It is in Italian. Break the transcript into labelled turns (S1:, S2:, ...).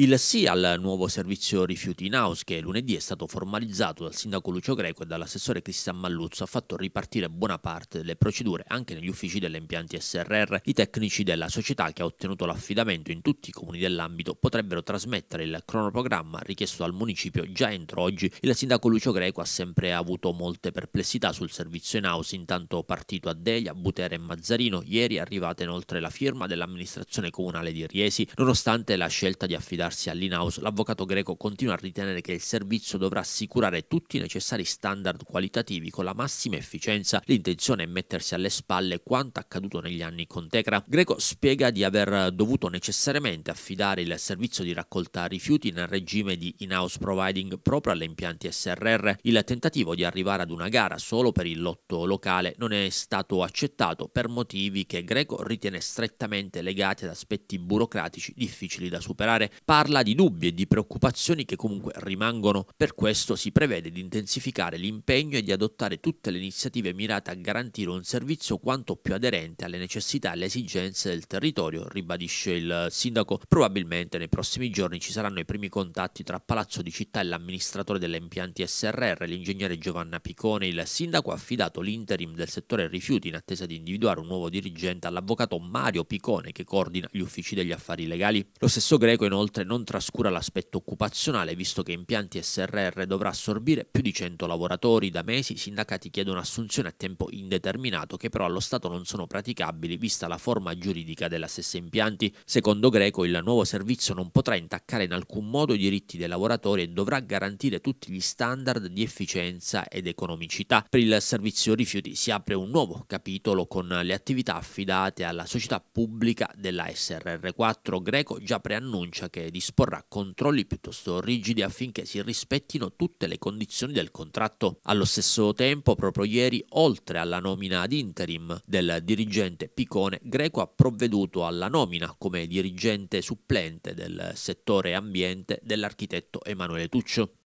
S1: Il sì al nuovo servizio rifiuti in house che lunedì è stato formalizzato dal sindaco Lucio Greco e dall'assessore Cristian Malluzzo ha fatto ripartire buona parte delle procedure anche negli uffici delle impianti SRR. I tecnici della società che ha ottenuto l'affidamento in tutti i comuni dell'ambito potrebbero trasmettere il cronoprogramma richiesto dal municipio già entro oggi. Il sindaco Lucio Greco ha sempre avuto molte perplessità sul servizio in house intanto partito a Delia, Butera e Mazzarino. Ieri è arrivata inoltre la firma dell'amministrazione comunale di Riesi nonostante la scelta di affidare rivolgersi all'in-house, l'avvocato greco continua a ritenere che il servizio dovrà assicurare tutti i necessari standard qualitativi con la massima efficienza. L'intenzione è mettersi alle spalle quanto accaduto negli anni con Tecra. Greco spiega di aver dovuto necessariamente affidare il servizio di raccolta rifiuti nel regime di in-house providing proprio alle impianti SRR. Il tentativo di arrivare ad una gara solo per il lotto locale non è stato accettato per motivi che Greco ritiene strettamente legati ad aspetti burocratici difficili da superare. Pare parla di dubbi e di preoccupazioni che comunque rimangono. Per questo si prevede di intensificare l'impegno e di adottare tutte le iniziative mirate a garantire un servizio quanto più aderente alle necessità e alle esigenze del territorio, ribadisce il sindaco. Probabilmente nei prossimi giorni ci saranno i primi contatti tra Palazzo di Città e l'amministratore delle impianti SRR, l'ingegnere Giovanna Picone. Il sindaco ha affidato l'interim del settore rifiuti in attesa di individuare un nuovo dirigente all'avvocato Mario Picone che coordina gli uffici degli affari legali. Lo stesso Greco inoltre Inoltre non trascura l'aspetto occupazionale, visto che Impianti SRR dovrà assorbire più di 100 lavoratori. Da mesi i sindacati chiedono assunzioni a tempo indeterminato, che però allo Stato non sono praticabili, vista la forma giuridica della stessa Impianti. Secondo Greco, il nuovo servizio non potrà intaccare in alcun modo i diritti dei lavoratori e dovrà garantire tutti gli standard di efficienza ed economicità. Per il servizio rifiuti si apre un nuovo capitolo con le attività affidate alla società pubblica della SRR4. Greco già preannuncia che eh, disporrà controlli piuttosto rigidi affinché si rispettino tutte le condizioni del contratto. Allo stesso tempo, proprio ieri, oltre alla nomina ad interim del dirigente Picone, Greco ha provveduto alla nomina come dirigente supplente del settore ambiente dell'architetto Emanuele Tuccio.